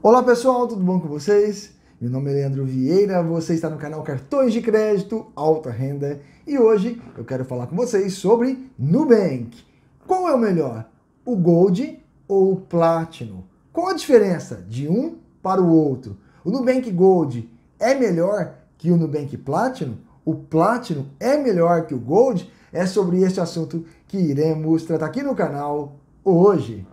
Olá pessoal, tudo bom com vocês? Meu nome é Leandro Vieira, você está no canal Cartões de Crédito Alta Renda e hoje eu quero falar com vocês sobre Nubank. Qual é o melhor, o Gold ou o Platinum? Qual a diferença de um para o outro? O Nubank Gold é melhor que o Nubank Platinum? O Platinum é melhor que o Gold? É sobre este assunto que iremos tratar aqui no canal hoje.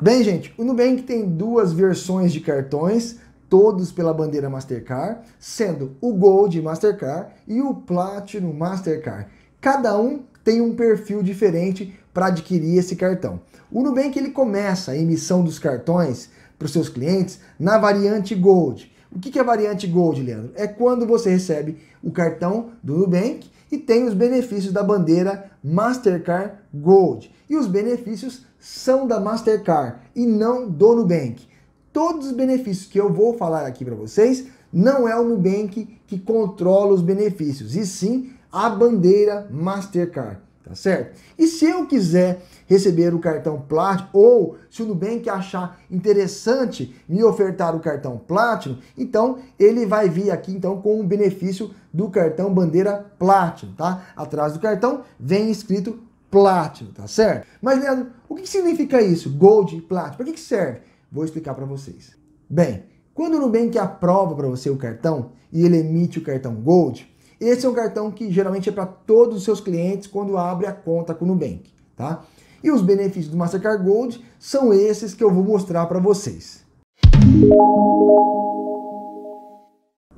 Bem, gente, o Nubank tem duas versões de cartões, todos pela bandeira Mastercard, sendo o Gold Mastercard e o Platinum Mastercard. Cada um tem um perfil diferente para adquirir esse cartão. O Nubank ele começa a emissão dos cartões para os seus clientes na variante Gold. O que é a variante Gold, Leandro? É quando você recebe o cartão do Nubank e tem os benefícios da bandeira Mastercard Gold. E os benefícios são da Mastercard e não do Nubank. Todos os benefícios que eu vou falar aqui para vocês não é o Nubank que controla os benefícios, e sim a bandeira Mastercard, tá certo? E se eu quiser receber o cartão Platinum, ou se o Nubank achar interessante me ofertar o cartão Platinum, então ele vai vir aqui então com o benefício do cartão bandeira Platinum, tá? Atrás do cartão vem escrito Platinum, tá certo? Mas, Leandro, o que significa isso? Gold e Platinum? Para que, serve? Vou explicar para vocês. Bem, quando o Nubank aprova para você o cartão e ele emite o cartão Gold, esse é um cartão que geralmente é para todos os seus clientes quando abre a conta com o Nubank, tá? E os benefícios do Mastercard Gold são esses que eu vou mostrar para vocês. Música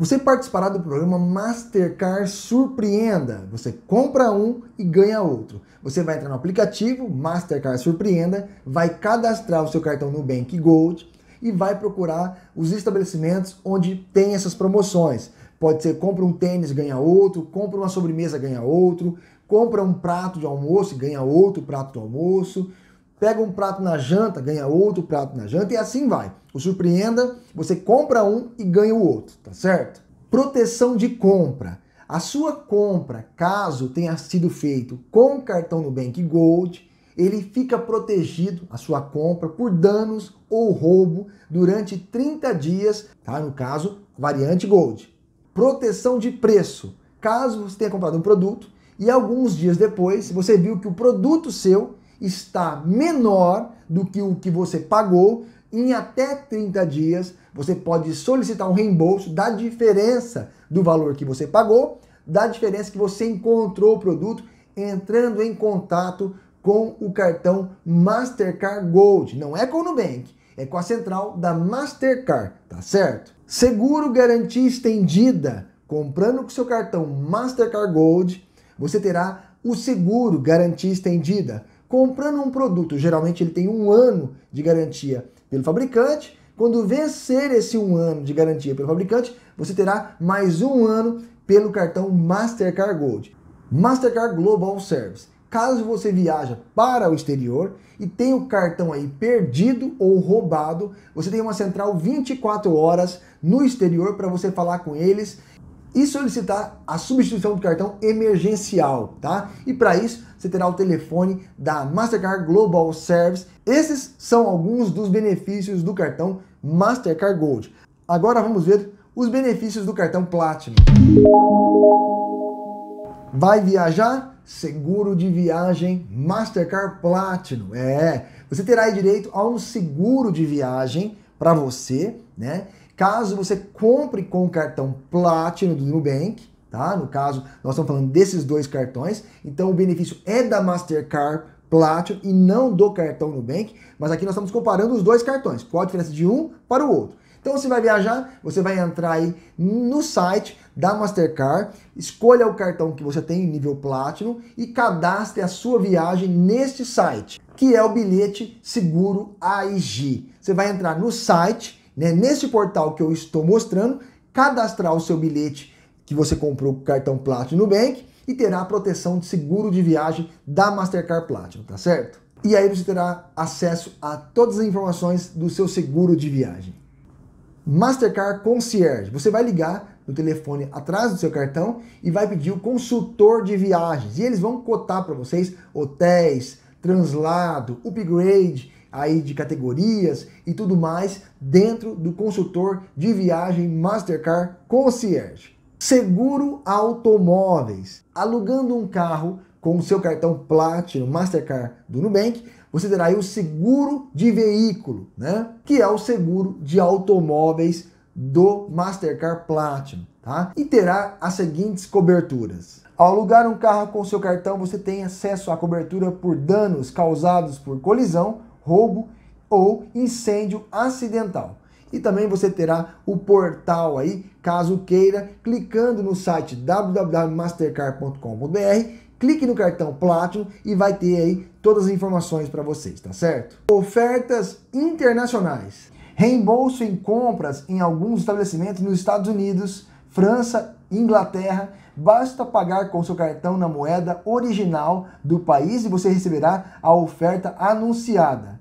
você participará do programa Mastercard Surpreenda. Você compra um e ganha outro. Você vai entrar no aplicativo Mastercard Surpreenda, vai cadastrar o seu cartão Bank Gold e vai procurar os estabelecimentos onde tem essas promoções. Pode ser compra um tênis, ganha outro, compra uma sobremesa, ganha outro, compra um prato de almoço, e ganha outro prato de almoço, pega um prato na janta, ganha outro prato na janta e assim vai. O surpreenda, você compra um e ganha o outro, tá certo? Proteção de compra. A sua compra, caso tenha sido feito com cartão Nubank Gold, ele fica protegido, a sua compra, por danos ou roubo durante 30 dias, tá? No caso, variante Gold. Proteção de preço. Caso você tenha comprado um produto e alguns dias depois você viu que o produto seu está menor do que o que você pagou, em até 30 dias você pode solicitar um reembolso da diferença do valor que você pagou, da diferença que você encontrou o produto entrando em contato com o cartão Mastercard Gold. Não é com o Nubank, é com a central da Mastercard, tá certo? Seguro garantia estendida, comprando com seu cartão Mastercard Gold, você terá o seguro garantia estendida comprando um produto, geralmente ele tem um ano de garantia pelo fabricante. Quando vencer esse um ano de garantia pelo fabricante, você terá mais um ano pelo cartão Mastercard Gold. Mastercard Global Service. Caso você viaja para o exterior e tenha o cartão aí perdido ou roubado, você tem uma central 24 horas no exterior para você falar com eles e solicitar a substituição do cartão emergencial, tá? E para isso, você terá o telefone da Mastercard Global Service. Esses são alguns dos benefícios do cartão Mastercard Gold. Agora vamos ver os benefícios do cartão Platinum. Vai viajar? Seguro de viagem Mastercard Platinum. É, você terá direito a um seguro de viagem para você, né? Caso você compre com o cartão Platinum do Nubank, tá? No caso, nós estamos falando desses dois cartões, então o benefício é da Mastercard Platinum e não do cartão Nubank, mas aqui nós estamos comparando os dois cartões. Qual a diferença de um para o outro? Então você vai viajar, você vai entrar aí no site da Mastercard, escolha o cartão que você tem, nível Platinum, e cadastre a sua viagem neste site, que é o bilhete seguro AIG. Você vai entrar no site né? Nesse portal que eu estou mostrando, cadastrar o seu bilhete que você comprou com o cartão Platinum Bank e terá a proteção de seguro de viagem da Mastercard Platinum, tá certo? E aí você terá acesso a todas as informações do seu seguro de viagem. Mastercard Concierge. Você vai ligar no telefone atrás do seu cartão e vai pedir o consultor de viagens. E eles vão cotar para vocês hotéis, translado, upgrade aí de categorias e tudo mais dentro do consultor de viagem Mastercard Concierge. Seguro automóveis. Alugando um carro com o seu cartão Platinum Mastercard do Nubank, você terá aí o seguro de veículo, né? Que é o seguro de automóveis do Mastercard Platinum, tá? E terá as seguintes coberturas. Ao alugar um carro com seu cartão, você tem acesso à cobertura por danos causados por colisão roubo ou incêndio acidental. E também você terá o portal aí, caso queira, clicando no site www.mastercard.com.br, clique no cartão Platinum e vai ter aí todas as informações para vocês, tá certo? Ofertas internacionais. Reembolso em compras em alguns estabelecimentos nos Estados Unidos, França Inglaterra, basta pagar com seu cartão na moeda original do país e você receberá a oferta anunciada.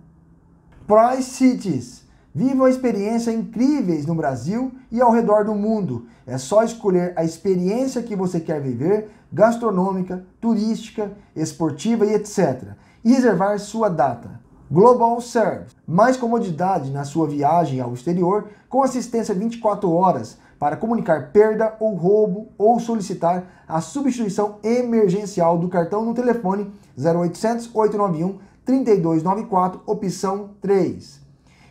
Price Cities. Viva experiências incríveis no Brasil e ao redor do mundo. É só escolher a experiência que você quer viver, gastronômica, turística, esportiva e etc. E reservar sua data. Global Serve. Mais comodidade na sua viagem ao exterior com assistência 24 horas para comunicar perda ou roubo ou solicitar a substituição emergencial do cartão no telefone 0800 891 3294, opção 3.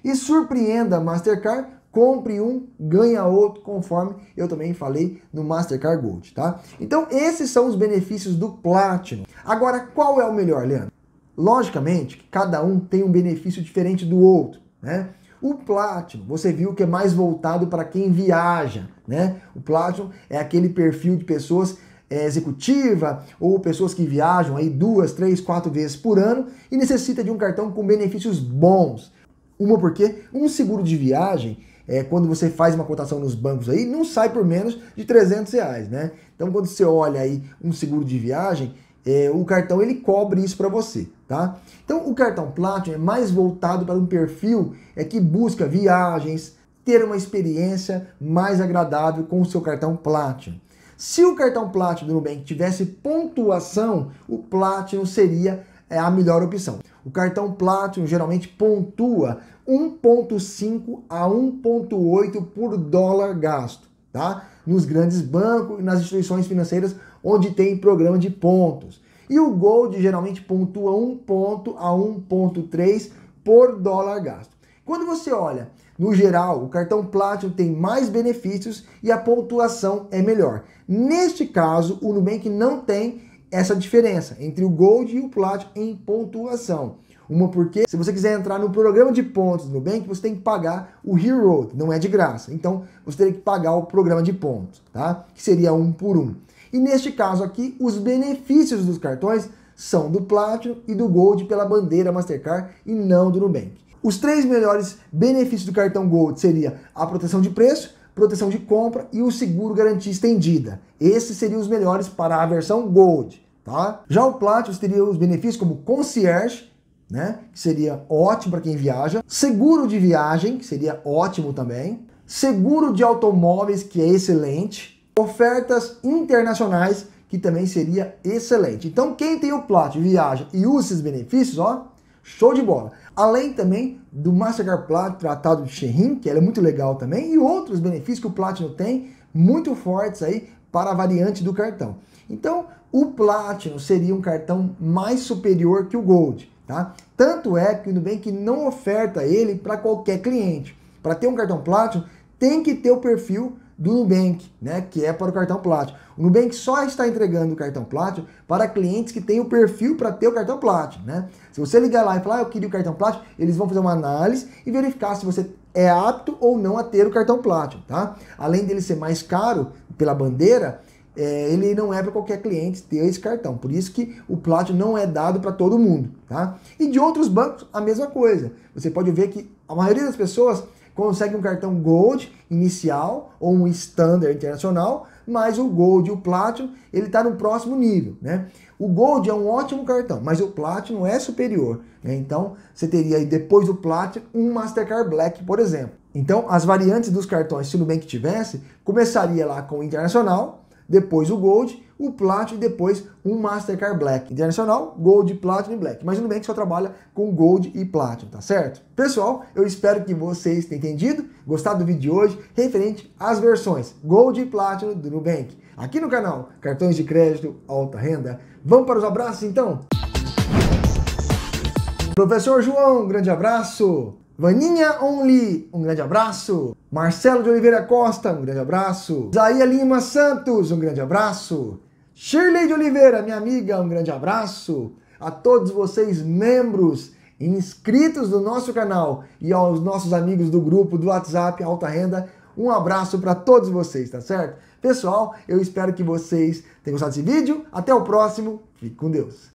E surpreenda Mastercard, compre um, ganha outro, conforme eu também falei no Mastercard Gold, tá? Então, esses são os benefícios do Platinum. Agora, qual é o melhor, Leandro? Logicamente, cada um tem um benefício diferente do outro, né? O Platinum, você viu que é mais voltado para quem viaja, né? O Platinum é aquele perfil de pessoas é, executiva ou pessoas que viajam aí duas, três, quatro vezes por ano e necessita de um cartão com benefícios bons. Uma porque um seguro de viagem é, quando você faz uma cotação nos bancos aí, não sai por menos de 300 reais, né? Então, quando você olha aí um seguro de viagem, é, o cartão ele cobre isso para você, tá? Então o cartão Platinum é mais voltado para um perfil é que busca viagens, ter uma experiência mais agradável com o seu cartão Platinum. Se o cartão Platinum do Nubank tivesse pontuação, o Platinum seria é a melhor opção. O cartão Platinum geralmente pontua 1.5 a 1.8 por dólar gasto, tá? Nos grandes bancos e nas instituições financeiras onde tem programa de pontos. E o Gold geralmente pontua 1 ponto a 1,3 por dólar gasto. Quando você olha, no geral, o cartão Platinum tem mais benefícios e a pontuação é melhor. Neste caso, o Nubank não tem essa diferença entre o Gold e o Platinum em pontuação. Uma porque se você quiser entrar no programa de pontos do Nubank, você tem que pagar o Hero, não é de graça. Então, você teria que pagar o programa de pontos, tá? Que seria um por um. E neste caso aqui, os benefícios dos cartões são do Platinum e do Gold pela bandeira Mastercard e não do Nubank. Os três melhores benefícios do cartão Gold seria a proteção de preço, proteção de compra e o seguro garantia estendida. Esses seriam os melhores para a versão Gold, tá? Já o Platinum teria os benefícios como concierge, né, que seria ótimo para quem viaja, seguro de viagem, que seria ótimo também, seguro de automóveis, que é excelente, ofertas internacionais, que também seria excelente. Então, quem tem o Plat, viaja e usa esses benefícios, ó, show de bola. Além também do Mastercard Plat Tratado de Shein, que é muito legal também, e outros benefícios que o Platinum tem, muito fortes aí para a variante do cartão. Então, o Platinum seria um cartão mais superior que o Gold, tá? Tanto é que o Nubank não oferta ele para qualquer cliente. Para ter um cartão Platinum, tem que ter o perfil do Nubank, né, que é para o cartão Platinum. O Nubank só está entregando o cartão Platinum para clientes que têm o perfil para ter o cartão Platinum, né? Se você ligar lá e falar, ah, eu queria o cartão Platinum, eles vão fazer uma análise e verificar se você é apto ou não a ter o cartão Platinum, tá? Além dele ser mais caro pela bandeira, é, ele não é para qualquer cliente ter esse cartão. Por isso que o Platinum não é dado para todo mundo, tá? E de outros bancos, a mesma coisa. Você pode ver que a maioria das pessoas consegue um cartão Gold inicial ou um Standard internacional, mas o Gold e o Platinum ele está no próximo nível, né? O Gold é um ótimo cartão, mas o Platinum é superior, né? Então você teria aí depois do Platinum um Mastercard Black, por exemplo. Então as variantes dos cartões, se o Nubank tivesse, começaria lá com o internacional, depois o Gold o Platinum e depois um Mastercard Black. Internacional, Gold, Platinum e Black. Mas o Nubank só trabalha com Gold e Platinum, tá certo? Pessoal, eu espero que vocês tenham entendido, gostado do vídeo de hoje, referente às versões Gold e Platinum do Nubank. Aqui no canal Cartões de Crédito Alta Renda. Vamos para os abraços então? Professor João, um grande abraço. Vaninha Only, um grande abraço. Marcelo de Oliveira Costa, um grande abraço. Zaia Lima Santos, um grande abraço. Shirley de Oliveira, minha amiga, um grande abraço. A todos vocês, membros inscritos do nosso canal e aos nossos amigos do grupo do WhatsApp Alta Renda, um abraço para todos vocês, tá certo? Pessoal, eu espero que vocês tenham gostado desse vídeo. Até o próximo. Fique com Deus.